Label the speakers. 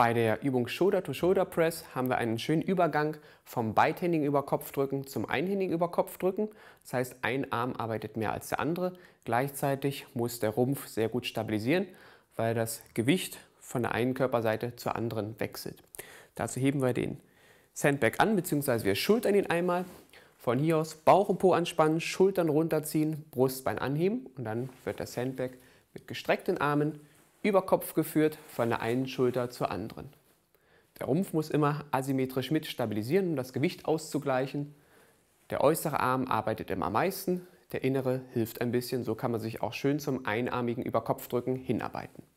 Speaker 1: Bei der Übung Shoulder-to-Shoulder Press haben wir einen schönen Übergang vom beidhändigen Überkopfdrücken zum einhändigen Überkopfdrücken. Das heißt, ein Arm arbeitet mehr als der andere. Gleichzeitig muss der Rumpf sehr gut stabilisieren, weil das Gewicht von der einen Körperseite zur anderen wechselt. Dazu heben wir den Sandbag an, bzw. wir schultern ihn einmal. Von hier aus Bauch und Po anspannen, Schultern runterziehen, Brustbein anheben und dann wird der Sandbag mit gestreckten Armen über Kopf geführt von der einen Schulter zur anderen. Der Rumpf muss immer asymmetrisch mit stabilisieren, um das Gewicht auszugleichen. Der äußere Arm arbeitet immer am meisten, der innere hilft ein bisschen, so kann man sich auch schön zum einarmigen Überkopfdrücken hinarbeiten.